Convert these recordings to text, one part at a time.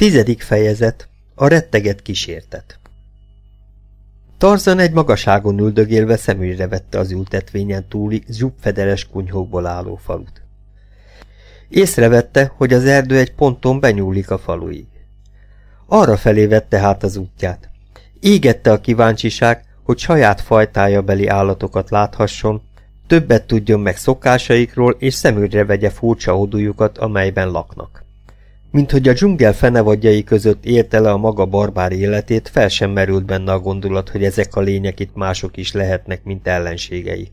Tizedik fejezet. A retteget kísértet. Tarzan egy magaságon üldögélve szemügyre vette az ültetvényen túli, zsupfedeles kunyhókból álló falut. Észrevette, hogy az erdő egy ponton benyúlik a faluig. Arra felé vette hát az útját. Égette a kíváncsiság, hogy saját fajtája beli állatokat láthasson, többet tudjon meg szokásaikról, és szemügyre vegye furcsa odujukat, amelyben laknak. Mint hogy a dzsungel fenevadjai között élte le a maga barbár életét, fel sem merült benne a gondolat, hogy ezek a lények itt mások is lehetnek, mint ellenségei.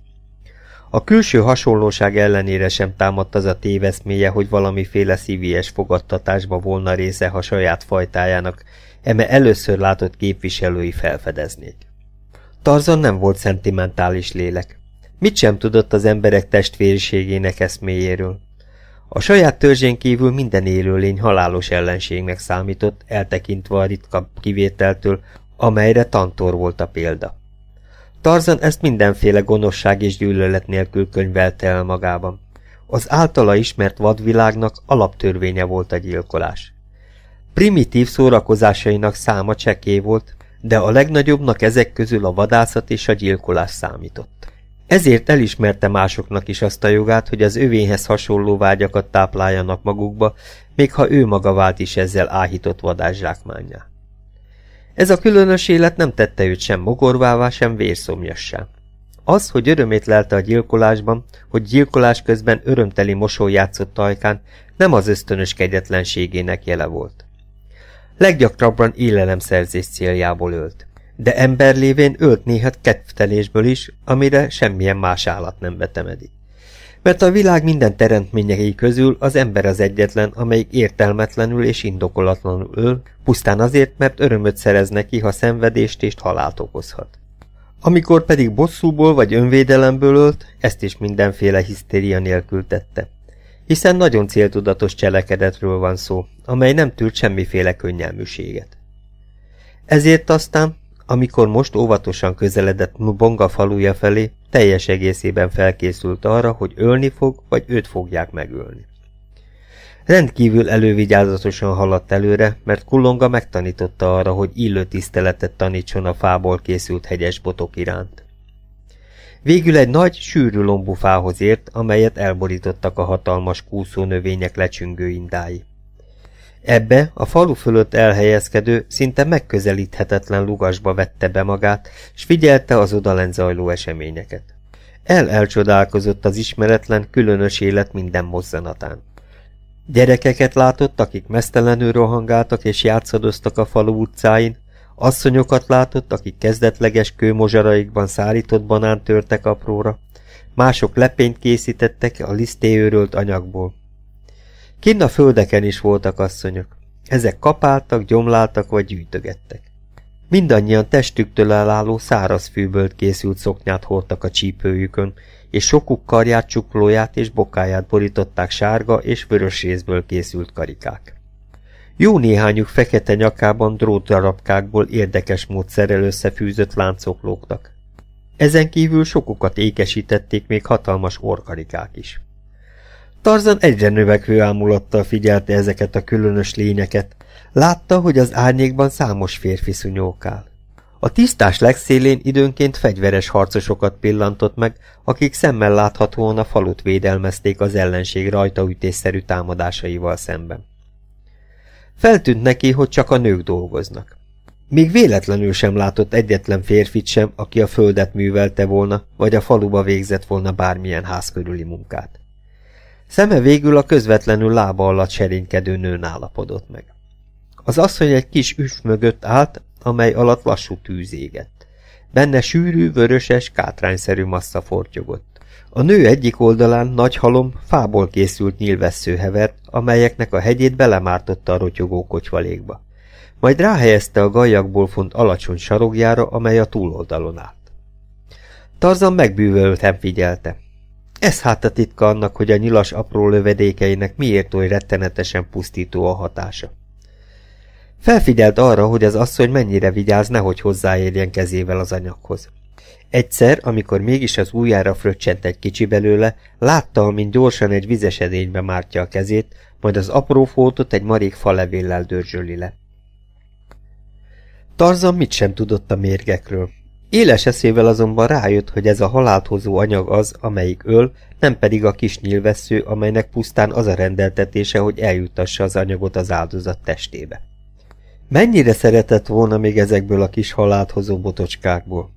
A külső hasonlóság ellenére sem támadt az a téveszméje, hogy valamiféle szívies fogadtatásba volna része, ha saját fajtájának, eme először látott képviselői felfedeznék. Tarzan nem volt szentimentális lélek. Mit sem tudott az emberek testvériségének eszméjéről. A saját törzsén kívül minden élőlény halálos ellenségnek számított, eltekintve a ritka kivételtől, amelyre Tantor volt a példa. Tarzan ezt mindenféle gonoszság és gyűlölet nélkül könyvelte el magában. Az általa ismert vadvilágnak alaptörvénye volt a gyilkolás. Primitív szórakozásainak száma csekély volt, de a legnagyobbnak ezek közül a vadászat és a gyilkolás számított. Ezért elismerte másoknak is azt a jogát, hogy az övéhez hasonló vágyakat tápláljanak magukba, még ha ő maga vált is ezzel áhított vadászsákmányá. Ez a különös élet nem tette őt sem mogorvává, sem vérszomjassá. Az, hogy örömét lelte a gyilkolásban, hogy gyilkolás közben örömteli mosoly játszott ajkán, nem az ösztönös kegyetlenségének jele volt. Leggyakrabban élelemszerzés céljából ölt de ember lévén ölt néhát kedvtelésből is, amire semmilyen más állat nem vetemedi. Mert a világ minden teremtményei közül az ember az egyetlen, amelyik értelmetlenül és indokolatlanul öl, pusztán azért, mert örömöt szerez neki, ha szenvedést és halált okozhat. Amikor pedig bosszúból vagy önvédelemből ölt, ezt is mindenféle hisztéria nélkül tette. Hiszen nagyon céltudatos cselekedetről van szó, amely nem tűrt semmiféle könnyelműséget. Ezért aztán, amikor most óvatosan közeledett Mubonga faluja felé, teljes egészében felkészült arra, hogy ölni fog, vagy őt fogják megölni. Rendkívül elővigyázatosan haladt előre, mert Kulonga megtanította arra, hogy illő tiszteletet tanítson a fából készült hegyes botok iránt. Végül egy nagy, sűrű lombú fához ért, amelyet elborítottak a hatalmas kúszó növények lecsüngő indái. Ebbe a falu fölött elhelyezkedő, szinte megközelíthetetlen lugasba vette be magát, s figyelte az odalent zajló eseményeket. El-elcsodálkozott az ismeretlen, különös élet minden mozzanatán. Gyerekeket látott, akik mesztelenül rohangáltak és játszadoztak a falu utcáin, asszonyokat látott, akik kezdetleges kőmozsaraikban szárított banánt törtek apróra, mások lepényt készítettek a lisztéőrölt anyagból. Kinn a földeken is voltak asszonyok. Ezek kapáltak, gyomláltak vagy gyűjtögettek. Mindannyian testüktől elálló száraz fűből készült szoknyát hordtak a csípőjükön, és sokuk karját, csuklóját és bokáját borították sárga és vörös részből készült karikák. Jó néhányuk fekete nyakában drótdarabkákból érdekes módszerrel összefűzött láncok lógtak. Ezen kívül sokukat ékesítették még hatalmas orkarikák is. Tarzan egyre növekvő ámulattal figyelte ezeket a különös lényeket. Látta, hogy az árnyékban számos férfi szunyókál. A tisztás legszélén időnként fegyveres harcosokat pillantott meg, akik szemmel láthatóan a falut védelmezték az ellenség rajtaütésszerű támadásaival szemben. Feltűnt neki, hogy csak a nők dolgoznak. Még véletlenül sem látott egyetlen férfit sem, aki a földet művelte volna, vagy a faluba végzett volna bármilyen ház körüli munkát. Szeme végül a közvetlenül lába alatt serénykedő nőn állapodott meg. Az asszony egy kis üs mögött állt, amely alatt lassú tűz égett. Benne sűrű, vöröses, kátrányszerű massza fortyogott. A nő egyik oldalán nagy halom, fából készült nyilvessző hevert, amelyeknek a hegyét belemártotta a rotyogó kocsvalékba. Majd ráhelyezte a gajakból font alacsony sarogjára, amely a túloldalon állt. Tarzan megbűvölten figyelte. Ez hát a titka annak, hogy a nyilas apró lövedékeinek miért oly rettenetesen pusztító a hatása. Felfigyelt arra, hogy az asszony mennyire vigyáz, nehogy hozzáérjen kezével az anyaghoz. Egyszer, amikor mégis az újjára fröccsent egy kicsi belőle, látta, amint gyorsan egy vizesedénybe mártja a kezét, majd az apró fótot egy marék falevéllel dörzsöli le. Tarzan mit sem tudott a mérgekről. Éles eszével azonban rájött, hogy ez a haláthozó anyag az, amelyik öl, nem pedig a kis nyilvessző, amelynek pusztán az a rendeltetése, hogy eljutassa az anyagot az áldozat testébe. Mennyire szeretett volna még ezekből a kis haláthozó botocskákból?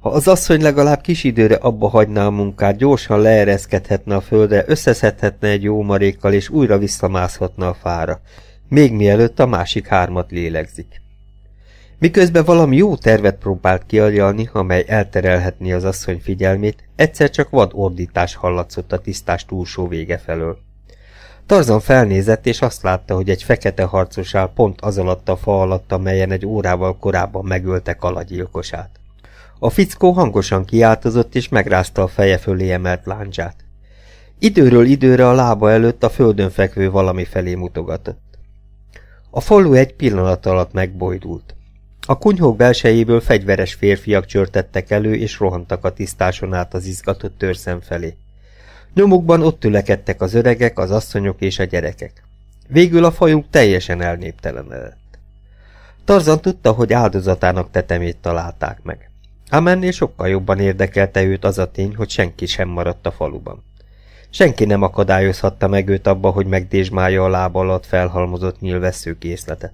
Ha az asszony legalább kis időre abba hagyná a munkát, gyorsan leereszkedhetne a földre, összeszedhetne egy jó marékkal, és újra visszamászhatna a fára, még mielőtt a másik hármat lélegzik. Miközben valami jó tervet próbált kialjalni, amely elterelhetné az asszony figyelmét, egyszer csak vad ordítás hallatszott a tisztás túlsó vége felől. Tarzan felnézett, és azt látta, hogy egy fekete harcos áll pont az alatt a fa alatt, amelyen egy órával korábban megölte kalagyilkosát. A fickó hangosan kiáltozott, és megrázta a feje fölé emelt láncsát. Időről időre a lába előtt a földön fekvő valami felé mutogatott. A falu egy pillanat alatt megbojdult. A kunyhók belsejéből fegyveres férfiak csörtettek elő, és rohantak a tisztáson át az izgatott törzsem felé. Nyomukban ott tülekedtek az öregek, az asszonyok és a gyerekek. Végül a fajuk teljesen elnéptelenedett. Tarzan tudta, hogy áldozatának tetemét találták meg. Ám ennél sokkal jobban érdekelte őt az a tény, hogy senki sem maradt a faluban. Senki nem akadályozhatta meg őt abba, hogy megdésmálja a lába alatt felhalmozott nyilvessző készletet.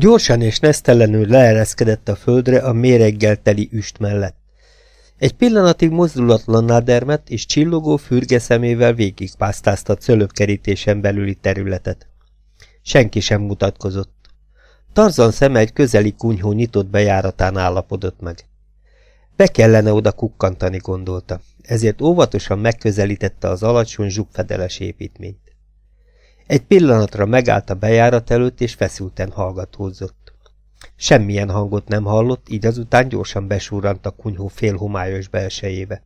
Gyorsan és nesztelenül leereszkedett a földre a méreggel teli üst mellett. Egy pillanatig mozdulatlanná dermett, és csillogó fürge szemével végigpásztázta cölöpkerítésen belüli területet. Senki sem mutatkozott. Tarzan szeme egy közeli kunyhó nyitott bejáratán állapodott meg. Be kellene oda kukkantani, gondolta, ezért óvatosan megközelítette az alacsony zsugfedeles építményt. Egy pillanatra megállt a bejárat előtt, és feszülten hallgatózott. Semmilyen hangot nem hallott, így azután gyorsan besúrant a kunyhó félhomályos belsejébe.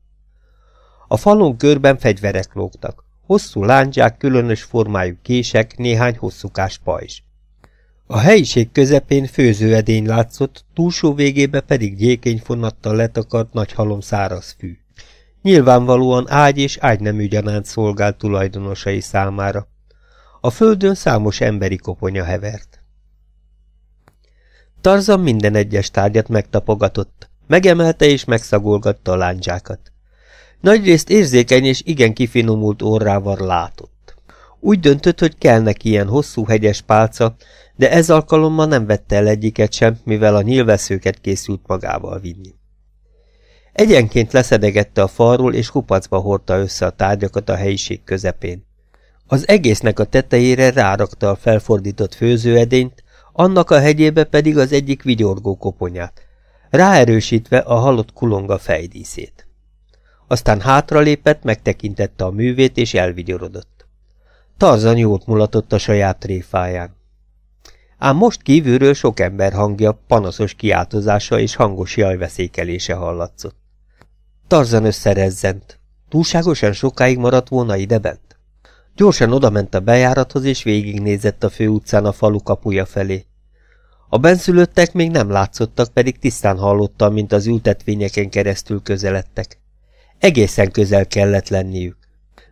A falon körben fegyverek lógtak. Hosszú lándzsák, különös formájú kések, néhány hosszúkás pajzs. A helyiség közepén főzőedény látszott, túlsó végébe pedig fonattal letakart nagy halom száraz fű. Nyilvánvalóan ágy és nem gyanánt szolgált tulajdonosai számára. A földön számos emberi koponya hevert. Tarzan minden egyes tárgyat megtapogatott, megemelte és megszagolgatta a láncsákat. Nagyrészt érzékeny és igen kifinomult orrával látott. Úgy döntött, hogy kell neki ilyen hosszú hegyes pálca, de ez alkalommal nem vette el egyiket sem, mivel a nyilveszőket készült magával vinni. Egyenként leszedegette a falról, és kupacba hordta össze a tárgyakat a helyiség közepén. Az egésznek a tetejére rárakta a felfordított főzőedényt, annak a hegyébe pedig az egyik vigyorgó koponyát, ráerősítve a halott kulonga fejdíszét. Aztán hátralépett, megtekintette a művét és elvigyorodott. Tarzan jót mulatott a saját tréfáján. Ám most kívülről sok ember hangja, panaszos kiáltozása és hangos jajveszékelése hallatszott. Tarzan összerezzent. Túlságosan sokáig maradt volna ideben? Gyorsan odament a bejárathoz, és végignézett a főutcán a falu kapuja felé. A benszülöttek még nem látszottak, pedig tisztán hallotta, mint az ültetvényeken keresztül közeledtek. Egészen közel kellett lenniük.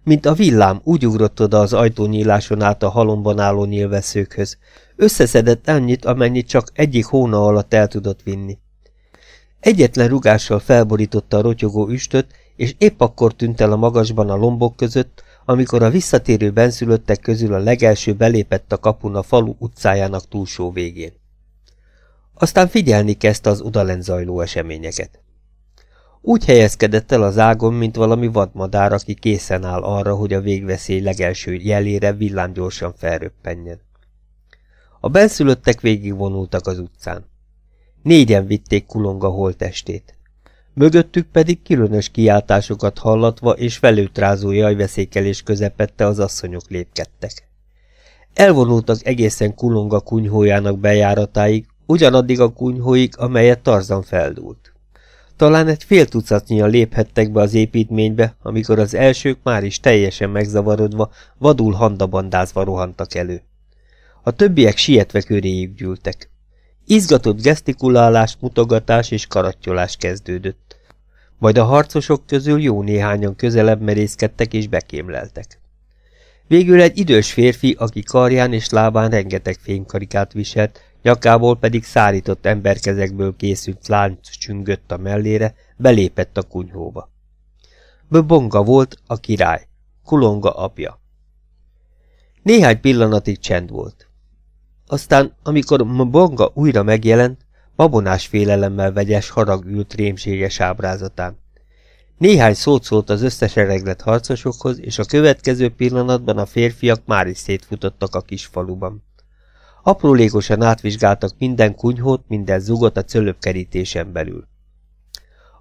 Mint a villám, úgy ugrott oda az ajtónyíláson át a halomban álló nyilveszőkhöz. Összeszedett annyit, amennyit csak egyik hóna alatt el tudott vinni. Egyetlen rugással felborította a rotyogó üstöt, és épp akkor tűnt el a magasban a lombok között, amikor a visszatérő benszülöttek közül a legelső belépett a kapun a falu utcájának túlsó végén. Aztán figyelni kezdte az odalent zajló eseményeket. Úgy helyezkedett el az ágon, mint valami vadmadár, aki készen áll arra, hogy a végveszély legelső jelére villámgyorsan felröppenjen. A benszülöttek végigvonultak az utcán. Négyen vitték kulonga holtestét mögöttük pedig különös kiáltásokat hallatva és felőtrázó jajveszékelés közepette az asszonyok lépkedtek. Elvonultak egészen kulonga kunyhójának bejáratáig, ugyanaddig a kunyhóig, amelyet Tarzan feldúlt. Talán egy fél tucatnyian léphettek be az építménybe, amikor az elsők már is teljesen megzavarodva, vadul handabandázva rohantak elő. A többiek sietve köréjük gyűltek. Izgatott gesztikulálás, mutogatás és karattyolás kezdődött. Majd a harcosok közül jó néhányan közelebb merészkedtek és bekémleltek. Végül egy idős férfi, aki karján és lábán rengeteg fénykarikát viselt, nyakából pedig szárított emberkezekből készült lánc csüngött a mellére, belépett a kunyhóba. Böbonga volt a király, Kulonga apja. Néhány pillanatig csend volt. Aztán, amikor Mbonga újra megjelent, babonás félelemmel vegyes harag ült rémséges ábrázatán. Néhány szót szólt az ereglet harcosokhoz, és a következő pillanatban a férfiak már is szétfutottak a kis faluban. Aprólékosan átvizsgáltak minden kunyhót, minden zugot a cölöpkerítésen belül.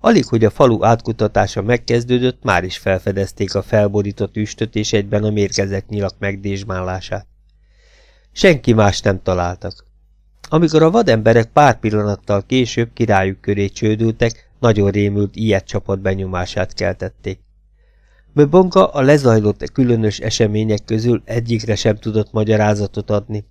Alig, hogy a falu átkutatása megkezdődött, már is felfedezték a felborított üstöt és egyben a mérgezett nyilak megdésmálását. Senki más nem találtak. Amikor a vademberek pár pillanattal később királyuk köré csődültek, nagyon rémült ilyet csapat benyomását keltették. Möbonka a lezajlott különös események közül egyikre sem tudott magyarázatot adni.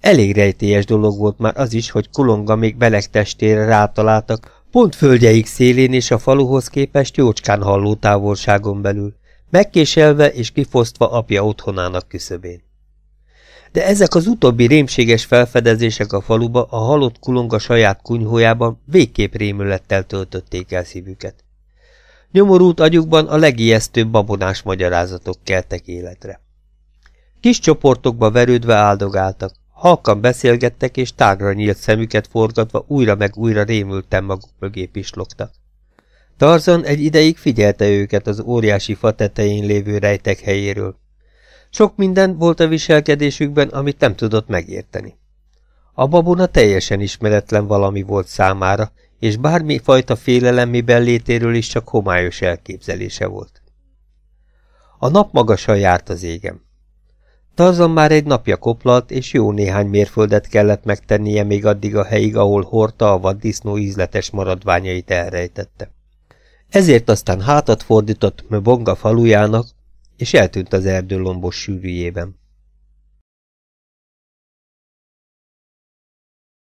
Elég rejtélyes dolog volt már az is, hogy Kolonga még beleg testére rátaláltak, pont földjeik szélén és a faluhoz képest jócskán halló távolságon belül, megkéselve és kifosztva apja otthonának küszöbén de ezek az utóbbi rémséges felfedezések a faluba, a halott kulonga saját kunyhójában végképp rémülettel töltötték el szívüket. Nyomorult agyukban a legijesztőbb babonás magyarázatok keltek életre. Kis csoportokba verődve áldogáltak, halkan beszélgettek és tágra nyílt szemüket forgatva újra meg újra rémülten maguk mögé pislogtak. Tarzan egy ideig figyelte őket az óriási fa tetején lévő rejtek helyéről. Sok minden volt a viselkedésükben, amit nem tudott megérteni. A babona teljesen ismeretlen valami volt számára, és bármi félelem félelemmi bellétéről is csak homályos elképzelése volt. A nap magasan járt az égem. Tarzan már egy napja koplalt, és jó néhány mérföldet kellett megtennie még addig a helyig, ahol horta a vaddisznó ízletes maradványait elrejtette. Ezért aztán hátat fordított Möbonga falujának, és eltűnt az erdő lombos sűrűjében.